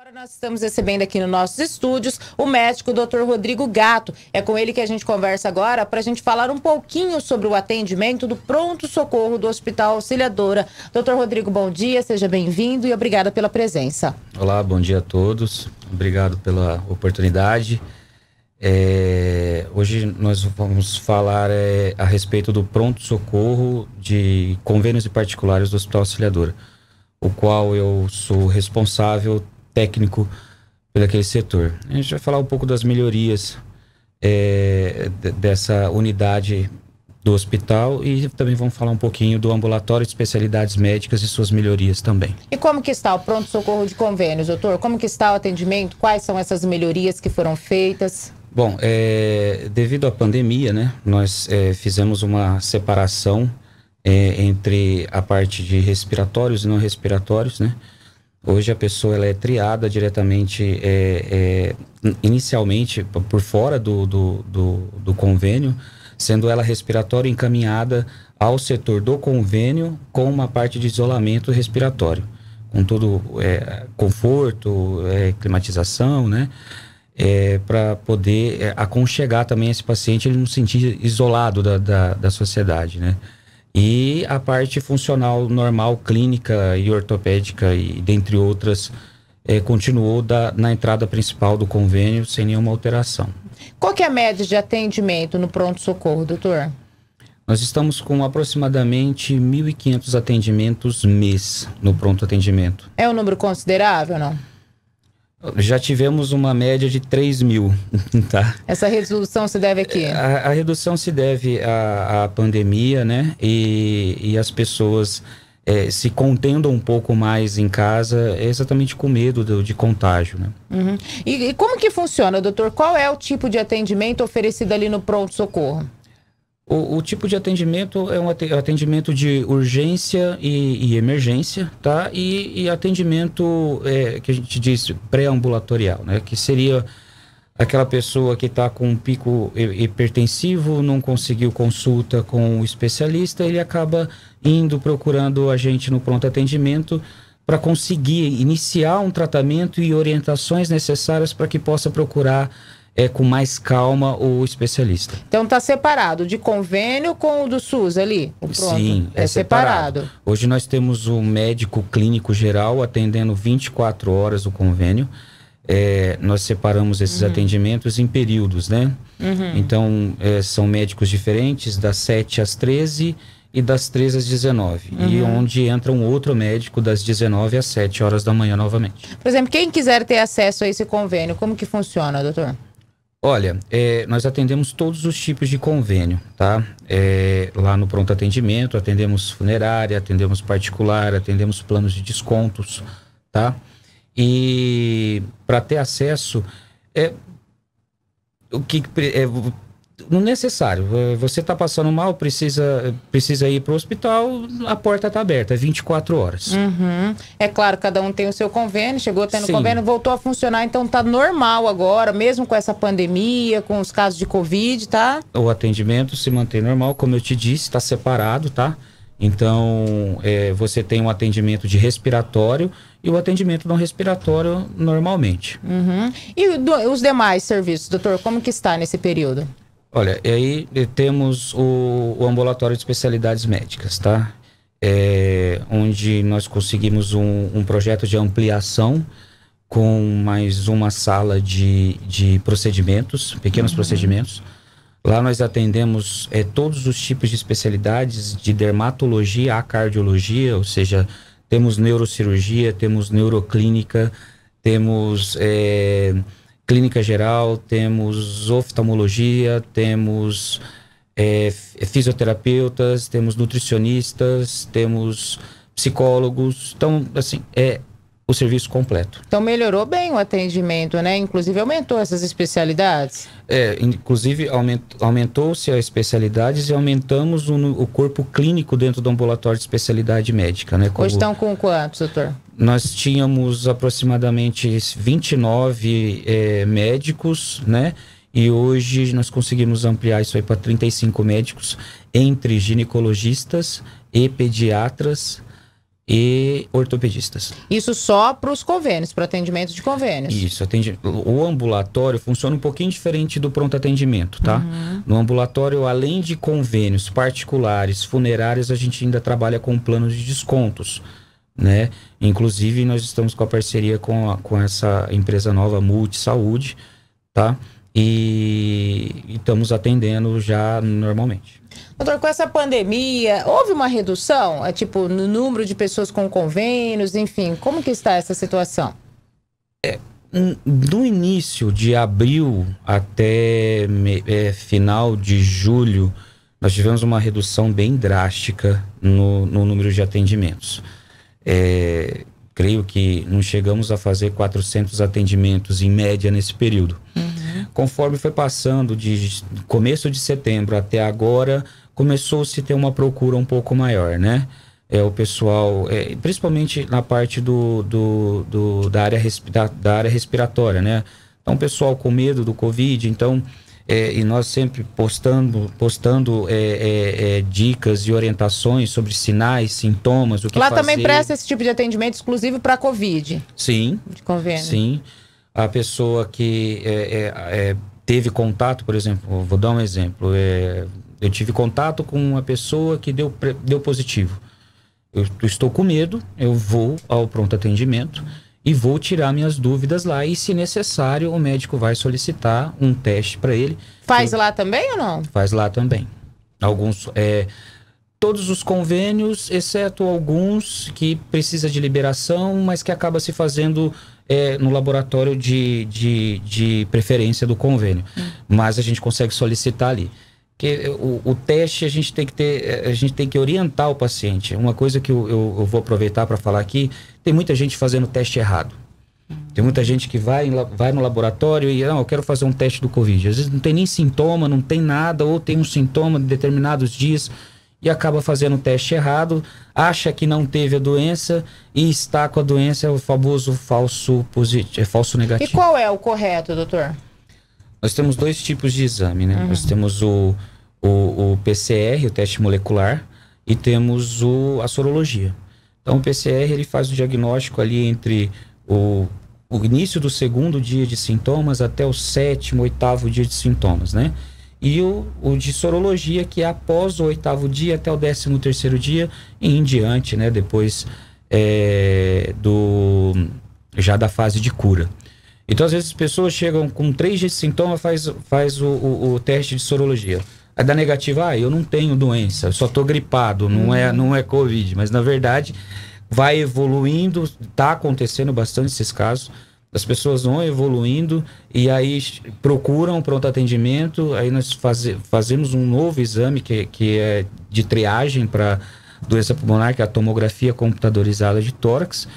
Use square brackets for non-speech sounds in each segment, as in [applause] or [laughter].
Agora nós estamos recebendo aqui nos nossos estúdios o médico Dr. Rodrigo Gato. É com ele que a gente conversa agora para a gente falar um pouquinho sobre o atendimento do pronto-socorro do Hospital Auxiliadora. Dr. Rodrigo, bom dia, seja bem-vindo e obrigada pela presença. Olá, bom dia a todos. Obrigado pela oportunidade. É, hoje nós vamos falar é, a respeito do pronto-socorro de convênios e particulares do Hospital Auxiliadora, o qual eu sou responsável técnico daquele setor. A gente vai falar um pouco das melhorias é, dessa unidade do hospital e também vamos falar um pouquinho do ambulatório de especialidades médicas e suas melhorias também. E como que está o pronto-socorro de convênios, doutor? Como que está o atendimento? Quais são essas melhorias que foram feitas? Bom, é, devido à pandemia, né, nós é, fizemos uma separação é, entre a parte de respiratórios e não respiratórios, né? Hoje a pessoa ela é triada diretamente, é, é, inicialmente por fora do, do, do, do convênio, sendo ela respiratória encaminhada ao setor do convênio com uma parte de isolamento respiratório, com todo é, conforto, é, climatização, né? É, para poder é, aconchegar também esse paciente, ele não se sentir isolado da, da, da sociedade, né? E a parte funcional normal, clínica e ortopédica, e dentre outras, é, continuou da, na entrada principal do convênio sem nenhuma alteração. Qual que é a média de atendimento no pronto-socorro, doutor? Nós estamos com aproximadamente 1.500 atendimentos mês no pronto atendimento. É um número considerável, não? Já tivemos uma média de 3 mil, [laughs] tá? Essa redução se deve a quê? A, a redução se deve à, à pandemia, né? E, e as pessoas é, se contendo um pouco mais em casa, é exatamente com medo do, de contágio, né? Uhum. E, e como que funciona, doutor? Qual é o tipo de atendimento oferecido ali no pronto-socorro? O, o, tipo de atendimento é um é atendimento de urgência e, e emergência, tá? E, e atendimento é, que a gente diz pré-ambulatorial, né? Que seria aquela pessoa que está com um pico hipertensivo, não conseguiu consulta com o especialista, ele acaba indo procurando a gente no pronto atendimento para conseguir iniciar um tratamento e orientações necessárias para que possa procurar é, com mais calma o especialista. Então tá separado de convênio com o do SUS ali? O pronto. Sim, é, é separado. separado. Hoje nós temos o médico clínico geral atendendo 24 horas o convênio. É, nós separamos esses uhum. atendimentos em períodos, né? Uhum. Então, é, são médicos diferentes, das 7 às 13 e das 13 às 19. Uhum. E onde entra um outro médico das 19 às 7 horas da manhã novamente. Por exemplo, quem quiser ter acesso a esse convênio, como que funciona, doutor? Olha, é, nós atendemos todos os tipos de convênio, tá? É, lá no pronto atendimento, atendemos funerária, atendemos particular, atendemos planos de descontos, tá? E para ter acesso, é, o que é, o necessário. Você está passando mal, precisa, precisa ir para o hospital, a porta está aberta, 24 é horas. Uhum. É claro, cada um tem o seu convênio, chegou tendo Sim. convênio, voltou a funcionar, então está normal agora, mesmo com essa pandemia, com os casos de Covid, tá? O atendimento se mantém normal, como eu te disse, está separado, tá? Então, é, você tem um atendimento de respiratório e o atendimento não respiratório normalmente. Uhum. E do, os demais serviços, doutor, como que está nesse período? Olha, e aí eh, temos o, o ambulatório de especialidades médicas, tá? É, onde nós conseguimos um, um, projeto de ampliação com mais uma sala de, de procedimentos, pequenos uhum. procedimentos. Lá nós atendemos é, todos os tipos de especialidades, de dermatologia a cardiologia, ou seja, temos neurocirurgia, temos neuroclínica, temos. É, clínica geral, temos oftalmologia, temos é, é, fisioterapeutas, temos nutricionistas, temos psicólogos. Então, assim, é, o serviço completo. Então melhorou bem o atendimento, né? Inclusive aumentou essas especialidades? É, inclusive aumentou-se as especialidades e aumentamos o, o, corpo clínico dentro do ambulatório de especialidade médica, né? Como, Hoje estão com quantos, doutor? Nós tínhamos aproximadamente 29 é, médicos, né? E hoje nós conseguimos ampliar isso aí para 35 médicos, entre ginecologistas e pediatras, e ortopedistas. Isso só para os convênios, para atendimento de convênios. Isso, atende... o ambulatório funciona um pouquinho diferente do pronto atendimento, tá? Uhum. No ambulatório, além de convênios particulares, funerárias, a gente ainda trabalha com planos de descontos, né? Inclusive, nós estamos com a parceria com, a, com essa empresa nova, Multi Saúde, tá? e, estamos atendendo já normalmente. Doutor, com essa pandemia, houve uma redução, é, tipo, no número de pessoas com convênios, enfim, como que está essa situação? É, no início de abril até é, final de julho, nós tivemos uma redução bem drástica no, no número de atendimentos. É, creio que não chegamos a fazer 400 atendimentos em média nesse período. Hum. Uhum. Conforme foi passando de começo de setembro até agora, começou-se a ter uma procura um pouco maior, né? É, o pessoal, é, principalmente na parte do, do, do da, área da, da, área respiratória, né? Então, o pessoal com medo do Covid, então, é, e nós sempre postando, postando é, é, é dicas e orientações sobre sinais, sintomas, o que Lá fazer. também presta esse tipo de atendimento exclusivo para Covid. Sim. De convênio. Sim a pessoa que é, é, é, teve contato, por exemplo, vou dar um exemplo, é, eu tive contato com uma pessoa que deu, deu positivo. Eu estou com medo, eu vou ao pronto atendimento e vou tirar minhas dúvidas lá. E se necessário, o médico vai solicitar um teste para ele. Faz eu... lá também ou não? Faz lá também. Alguns. É, todos os convênios, exceto alguns que precisa de liberação, mas que acaba se fazendo é, no laboratório de, de, de preferência do convênio, uhum. mas a gente consegue solicitar ali. Que eh, o, o, teste a gente tem que ter, eh, a gente tem que orientar o paciente. Uma coisa que eu, eu, eu vou aproveitar para falar aqui, tem muita gente fazendo teste errado. Tem muita gente que vai, vai no laboratório e, não, eu quero fazer um teste do Covid. Às vezes não tem nem sintoma, não tem nada, ou tem um sintoma em determinados dias e acaba fazendo o teste errado, acha que não teve a doença e está com a doença, é o famoso falso positivo, é falso negativo. E qual é o correto, doutor? Nós temos dois tipos de exame, né? Uhum. Nós temos o, o, o, PCR, o teste molecular, e temos o, a sorologia. Então, o PCR ele faz o diagnóstico ali entre o, o início do segundo dia de sintomas até o sétimo, oitavo dia de sintomas, né? e o, o de sorologia, que é após o oitavo dia até o décimo terceiro dia e em diante, né? Depois é, do já da fase de cura. Então, às vezes, as pessoas chegam com três dias de sintoma, faz, faz o, o, o teste de sorologia. Aí dá negativa, ah, eu não tenho doença, eu só tô gripado, não, é, uhum. é, não é Covid. Mas, na verdade, vai evoluindo, tá acontecendo bastante esses casos as pessoas vão evoluindo e aí procuram pronto atendimento, aí nós fazemos um novo exame que, que é de triagem para doença pulmonar, que é a tomografia computadorizada de tórax,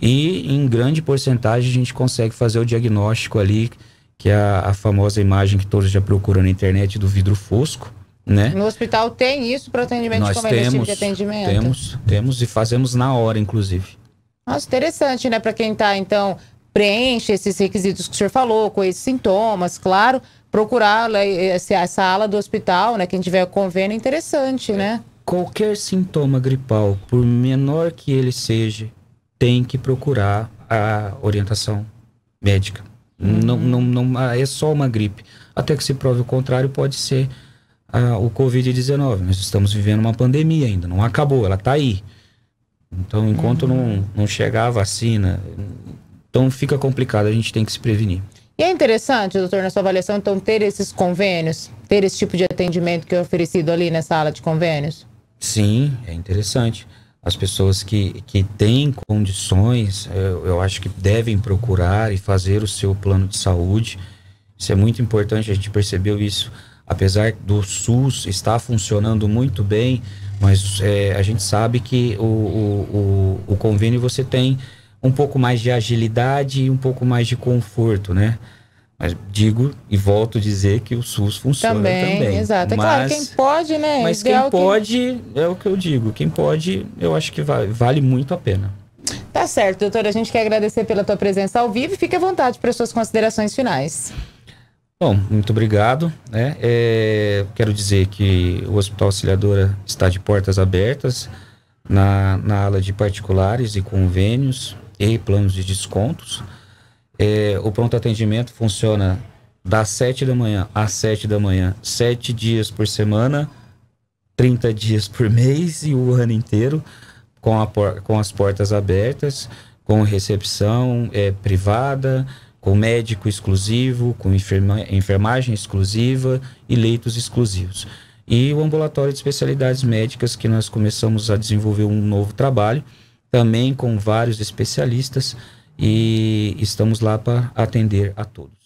e em grande porcentagem a gente consegue fazer o diagnóstico ali, que é a, a famosa imagem que todos já procuram na internet do vidro fosco. Né? No hospital tem isso para atendimento Nós temos, é tipo de atendimento? Temos, temos e fazemos na hora, inclusive. Nossa, interessante, né? Para quem está então, preenche esses requisitos que o senhor falou, com esses sintomas, claro, procurar né, essa ala do hospital, né? Quem tiver convênio é interessante, é. né? Qualquer sintoma gripal, por menor que ele seja, tem que procurar a orientação médica. Uhum. Não, não, não ah, é só uma gripe. Até que se prove o contrário, pode ser ah, o Covid-19. Nós estamos vivendo uma pandemia ainda, não acabou, ela está aí. Então, enquanto uhum. não, não chegar a vacina, então fica complicado, a gente tem que se prevenir. E é interessante, doutor, na sua avaliação, então, ter esses convênios, ter esse tipo de atendimento que é oferecido ali na sala de convênios? Sim, é interessante. As pessoas que, que têm condições, eh, eu, eu acho que devem procurar e fazer o seu plano de saúde. Isso é muito importante, a gente percebeu isso. Apesar do SUS estar funcionando muito bem, mas é, a gente sabe que o, o, o, o convênio você tem um pouco mais de agilidade e um pouco mais de conforto, né? Mas digo e volto a dizer que o SUS funciona também. também. Exato. Mas, é claro, quem pode, né? Mas quem pode, é o que eu digo. Quem pode, eu acho que vale, vale muito a pena. Tá certo, doutora. A gente quer agradecer pela tua presença ao vivo e fique à vontade para as suas considerações finais. Bom, muito obrigado. Né? É, quero dizer que o Hospital Auxiliadora está de portas abertas na, na ala de particulares e convênios e planos de descontos. É, o pronto atendimento funciona das 7 da manhã às 7 da manhã, 7 dias por semana, 30 dias por mês e o ano inteiro, com, a, com as portas abertas, com recepção é, privada, com médico exclusivo, com enferma, enfermagem exclusiva e leitos exclusivos. E o ambulatório de especialidades médicas, que nós começamos a desenvolver um novo trabalho também com vários especialistas e estamos lá para atender a todos.